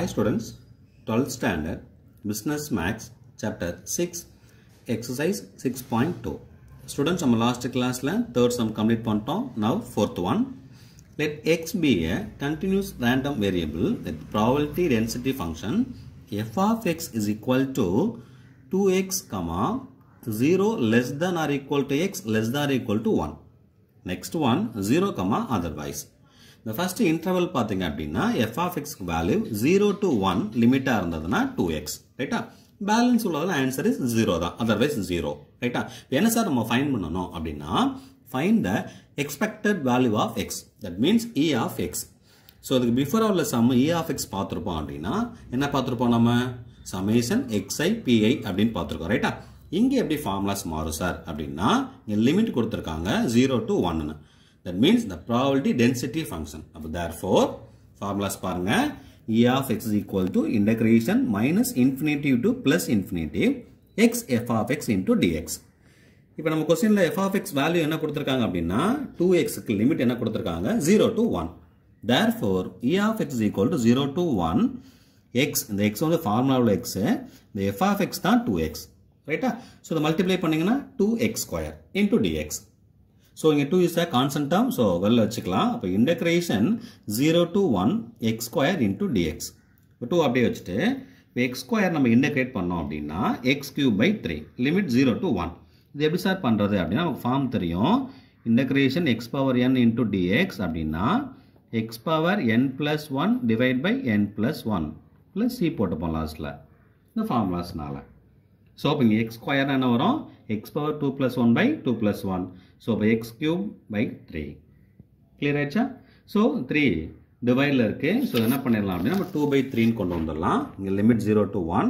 Hi students, 12th standard Business Max chapter 6 exercise 6.2 Students நம்ம last class ல third sum complete பண்ணிட்டோம் now fourth one let x be a continuous random variable that probability density function f of x is equal to 2x comma 0 less than or equal to x less than or equal to 1 next one 0 comma otherwise இந்த first interval பார்த்தீங்க அப்படின்னா f of x value 0 to one லிமிட்டாக இருந்ததுன்னா two X ரைட்டா balance உள்ளதில் answer is zero தான் otherwise zero ரைட்டா என்ன சார் நம்ம ஃபைன் பண்ணணும் அப்படின்னா find the expected value of X that means E of x so அதுக்கு பிஃபோர் அவள்ல sum E of x e பார்த்துருப்போம் அப்படின்னா என்ன பார்த்துருப்போம் நம்ம summation எக்ஸ்ஐ பிஐ அப்படின்னு பார்த்துருக்கோம் ரைட்டா இங்கே எப்படி formulas மாறும் சார் அப்படின்னா லிமிட் கொடுத்துருக்காங்க ஜீரோ டு ஒன்னு that means the probability density function அப்போ தேர் ஃபோர் ஃபார்முலாஸ் பாருங்க E of x is equal to integration minus infinity to plus infinity x f of x into dx. இப்போ நம்ம கொஸ்டினில் f of x value என்ன கொடுத்துருக்காங்க அப்படின்னா two எக்ஸுக்கு limit என்ன கொடுத்துருக்காங்க zero to one therefore of x is equal to zero to one X இந்த எக்ஸ் வந்து ஃபார்முலாவில் x இந்த f of x தான் டூ எக்ஸ் ரைட்டா ஸோ இதை மல்டிப்ளை பண்ணிங்கன்னா two X square into dx so இங்கே two is a constant term. So வெளில வச்சுக்கலாம் அப்போ integration zero to one x square into dx two அப்படி வச்சுட்டு இப்போ square நம்ம இண்டக்ரேட் பண்ணோம் அப்படின்னா x cube by three limit zero to one இது எப்படி சார் பண்ணுறது அப்படின்னா நமக்கு ஃபார்ம் தெரியும் integration X power N into dx அப்படின்னா x power N plus one divide by N plus one plus C போட்டுப்போம் லாஸ்ட்டில் இந்த ஃபார்முலாஸ்னால் ஸோ அப்போ இங்கே எக்ஸ் என்ன வரும் x power two plus one by two plus one so x cube by by three clear ஆயிடுச்சா so three இருக்கே இருக்குது ஸோ என்ன பண்ணிடலாம் அப்படின்னா நம்ம டூ பை த்ரீன்னு கொண்டு வந்துடலாம் இங்கே limit zero to one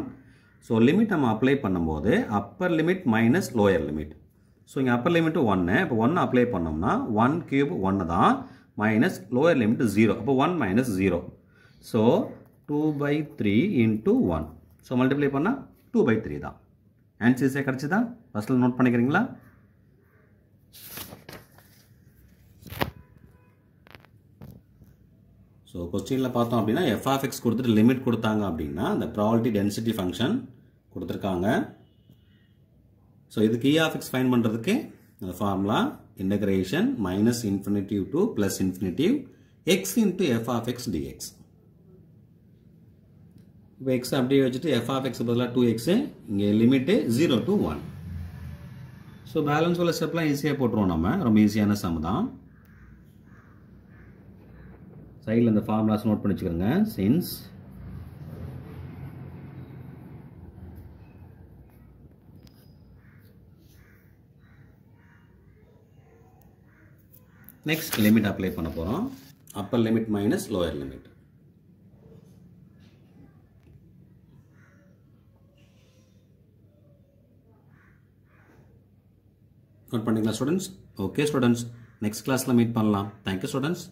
so limit நம்ம அப்ளை பண்ணும்போது upper limit minus lower limit so இங்கே அப்பர் லிமிட்டு ஒன்று இப்போ ஒன்று அப்ளை பண்ணோம்னா ஒன் cube 1 தான் மைனஸ் லோயர் limit ஜீரோ அப்பு one minus zero so two by three into one so multiply பண்ணால் டூ பை த்ரீ தான் ஆன்சர்ஸே கிடச்சிதா ஃபஸ்ட்டில் நோட் பண்ணிக்கிறீங்களா ஸோ கொஸ்டினில் பார்த்தோம் அப்படின்னா எக்ஸ் கொடுத்துட்டு லிமிட் கொடுத்தாங்க அப்படின்னா அந்த ப்ராபர்ட்டி டென்சிட்டி ஃபங்க்ஷன் கொடுத்துருக்காங்க ஸோ இதுக்கு இ ஆஃப்எக்ஸ் ஃபைன் பண்ணுறதுக்கு அந்த formula integration minus infinitive to plus infinitive X into F of X dx இப்போ எக்ஸ் அப்படியே வச்சுட்டு எஃப் ஆஃப் எக்ஸ் பதிலாக டூ எக்ஸு இங்கே limit zero to one so balance உள்ள ஸ்டெப்லாம் ஈஸியாக போட்டுருவோம் நம்ம ரொம்ப ஈஸியான சம் தான் சைடில் அந்த ஃபார்முலாஸ் நோட் பண்ணி வச்சுக்கிறோங்க சின்ஸ் நெக்ஸ்ட் லிமிட் அப்ளை பண்ண போகிறோம் upper limit minus lower limit note பண்ணிக்கலாம் ஸ்டூடெண்ட்ஸ் ஓகே ஸ்டூடெண்ட்ஸ் நெக்ஸ்ட் கிளாஸில் மீட் பண்ணலாம் தேங்க்யூ ஸ்டூடெண்ட்ஸ்